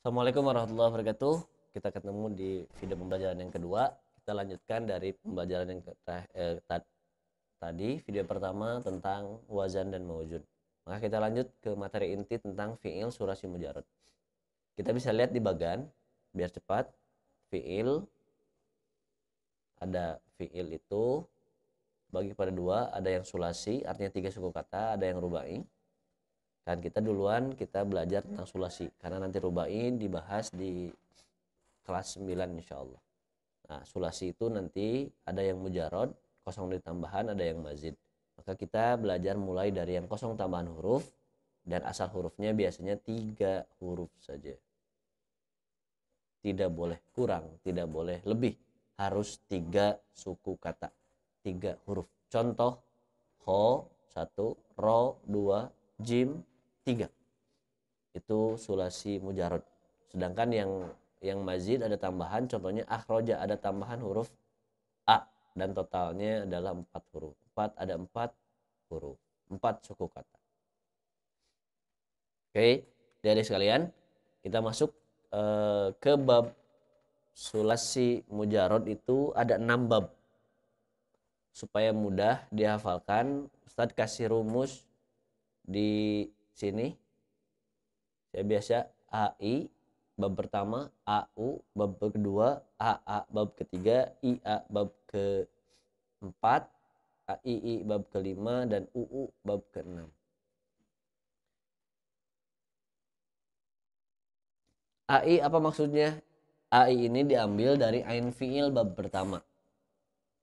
Assalamualaikum warahmatullahi wabarakatuh. Kita ketemu di video pembelajaran yang kedua. Kita lanjutkan dari pembelajaran yang eh, tadi, video pertama tentang wazan dan mawujud. Maka kita lanjut ke materi inti tentang fi'il surasi mujarad. Kita bisa lihat di bagan, biar cepat. Fi'il, ada fi'il itu bagi pada dua, ada yang sulasi, artinya tiga suku kata, ada yang rubai, dan kita duluan kita belajar tentang sulasi karena nanti rubain dibahas di kelas 9 insya Allah nah sulasi itu nanti ada yang mujarod kosong ditambahan ada yang mazid maka kita belajar mulai dari yang kosong tambahan huruf dan asal hurufnya biasanya tiga huruf saja tidak boleh kurang tidak boleh lebih harus tiga suku kata tiga huruf contoh ho satu ro dua jim tiga itu sulasi mujarod sedangkan yang yang mazid ada tambahan contohnya akhroja ada tambahan huruf a dan totalnya adalah empat huruf empat ada empat huruf empat suku kata oke dari sekalian kita masuk uh, ke bab sulasi mujarod itu ada enam bab supaya mudah dihafalkan Ustadz kasih rumus di sini saya biasa AI bab pertama AU bab kedua AA bab ketiga IA bab keempat AII bab kelima dan UU bab keenam AI apa maksudnya? AI ini diambil dari ain fiil bab pertama.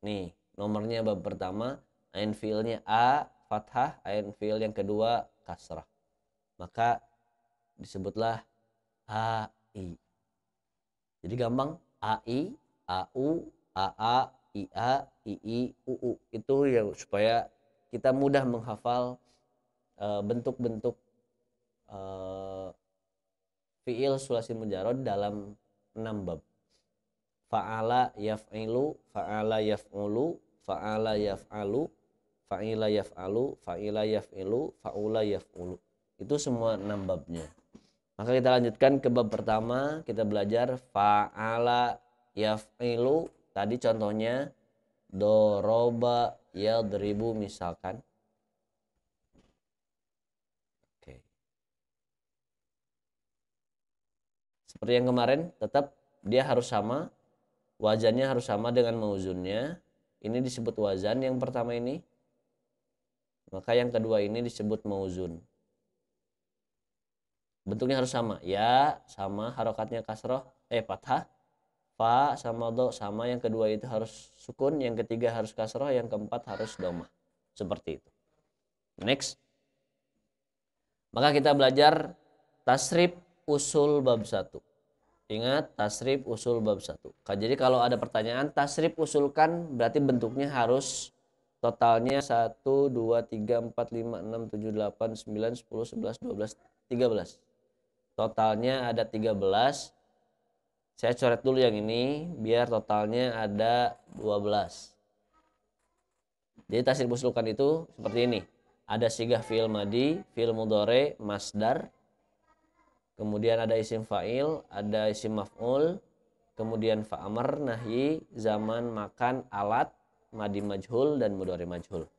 Nih, nomornya bab pertama, ain fiilnya A fathah, ain fiil yang kedua kasrah maka disebutlah AI. Jadi gampang AI, AU, AA, IA, II, UU itu ya supaya kita mudah menghafal eh, bentuk-bentuk uh, uh, fiil sulasi mujarod dalam enam bab. Fa'ala yaf'ilu, fa'ala yaf'ulu, fa'ala yaf'alu, fa'ila yaf'alu, fa'ila yaf'ilu, fa'ula yaf'ulu. Itu semua enam babnya. Maka kita lanjutkan ke bab pertama, kita belajar fa'ala yaf'ilu. Tadi contohnya doroba yadribu misalkan. Seperti yang kemarin, tetap dia harus sama, Wajannya harus sama dengan mauzunnya. Ini disebut wazan yang pertama ini. Maka yang kedua ini disebut mauzun bentuknya harus sama ya sama harokatnya kasroh eh fathah fa sama do sama yang kedua itu harus sukun yang ketiga harus kasroh yang keempat harus domah seperti itu next maka kita belajar tasrif usul bab satu ingat tasrif usul bab satu jadi kalau ada pertanyaan tasrif usulkan berarti bentuknya harus totalnya 1 2 3 4 5 6 7 8 9 10 11 12 13 totalnya ada 13 saya coret dulu yang ini biar totalnya ada 12 jadi tasir buslukan itu seperti ini ada sigah fi'il madi fi'il mudore masdar kemudian ada isim fa'il ada isim maf'ul kemudian fa'amar nahyi zaman makan alat madi majhul dan mudore majhul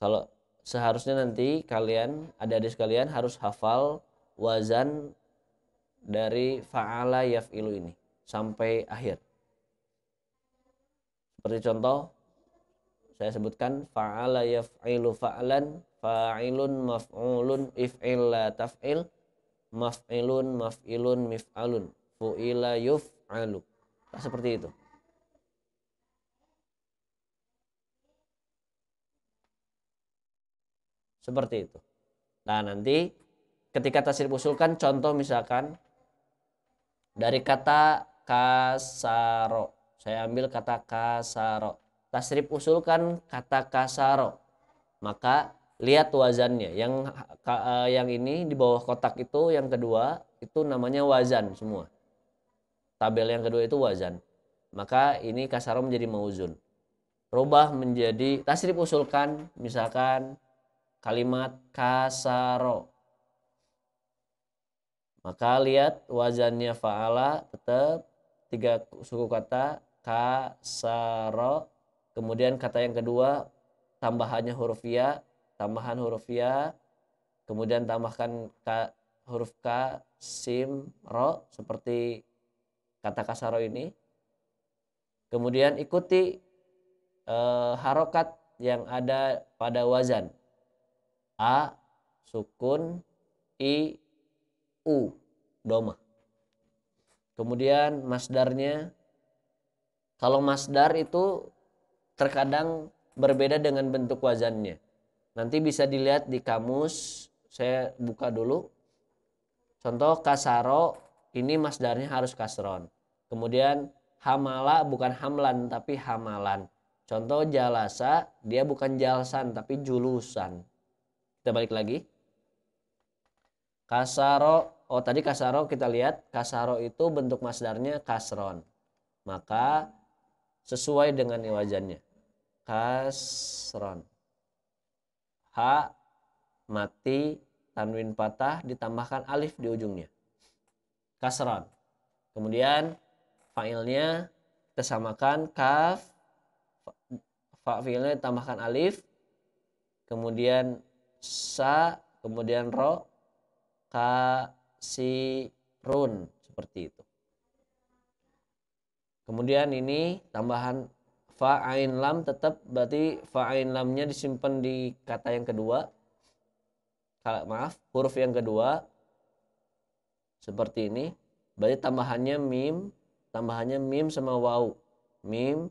kalau seharusnya nanti kalian ada di sekalian harus hafal wazan dari fa'ala yaf'ilu ini sampai akhir. Seperti contoh saya sebutkan fa'ala yaf'ilu fa'lan fa'ilun maf'ulun if'illa taf'il maf'ilun maf'ilun mif'alun fu'ila yuf'alu. Nah, seperti itu. Seperti itu. Nah, nanti ketika tasir usulkan contoh misalkan dari kata kasaro. Saya ambil kata kasaro. Tasrif usulkan kata kasaro. Maka lihat wazannya. Yang e, yang ini di bawah kotak itu yang kedua itu namanya wazan semua. Tabel yang kedua itu wazan. Maka ini kasaro menjadi mauzun. Rubah menjadi tasrif usulkan misalkan kalimat kasaro maka lihat wazannya faala tetap tiga suku kata kasaro kemudian kata yang kedua tambahannya huruf ya tambahan huruf ya kemudian tambahkan ka, huruf ka, sim ro seperti kata kasaro ini kemudian ikuti e, harokat yang ada pada wazan a sukun i u doma kemudian masdarnya kalau masdar itu terkadang berbeda dengan bentuk wazannya nanti bisa dilihat di kamus saya buka dulu contoh kasaro ini masdarnya harus kasron kemudian hamala bukan hamlan tapi hamalan contoh jalasa dia bukan jalsan tapi julusan kita balik lagi. Kasaro, oh tadi kasaro kita lihat, kasaro itu bentuk masdarnya kasron. Maka sesuai dengan iwajannya Kasron. h mati tanwin patah ditambahkan alif di ujungnya. Kasron. Kemudian fa'ilnya kita samakan kaf fa'ilnya ditambahkan alif kemudian sa kemudian ro ka si run seperti itu kemudian ini tambahan fa ain lam tetap berarti fa ain lamnya disimpan di kata yang kedua kalau maaf huruf yang kedua seperti ini berarti tambahannya mim tambahannya mim sama wau mim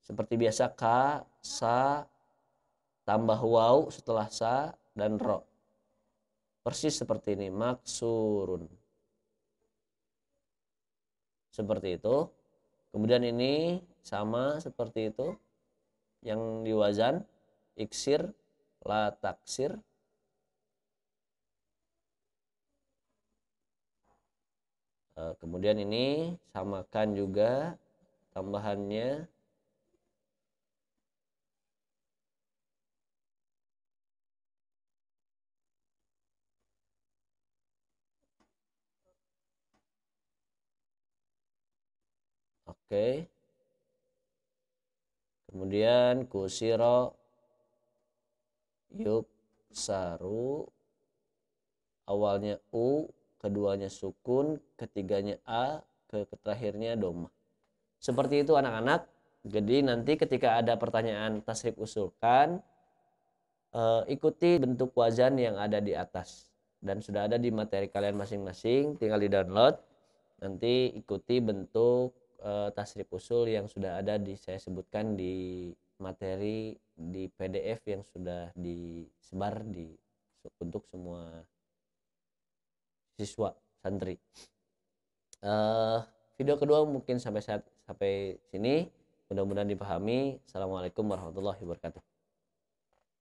seperti biasa ka sa tambah waw setelah sa dan ro persis seperti ini maksurun seperti itu kemudian ini sama seperti itu yang di wazan iksir la taksir eh, kemudian ini samakan juga tambahannya Oke. Kemudian kusiro yuk saru awalnya u, keduanya sukun, ketiganya a, ke terakhirnya doma. Seperti itu anak-anak. Jadi nanti ketika ada pertanyaan tasrif usulkan eh, ikuti bentuk wazan yang ada di atas dan sudah ada di materi kalian masing-masing tinggal di download nanti ikuti bentuk uh, tasrif usul yang sudah ada di saya sebutkan di materi di PDF yang sudah disebar di untuk semua siswa santri. Uh, video kedua mungkin sampai saat sampai sini mudah-mudahan dipahami. Assalamualaikum warahmatullahi wabarakatuh.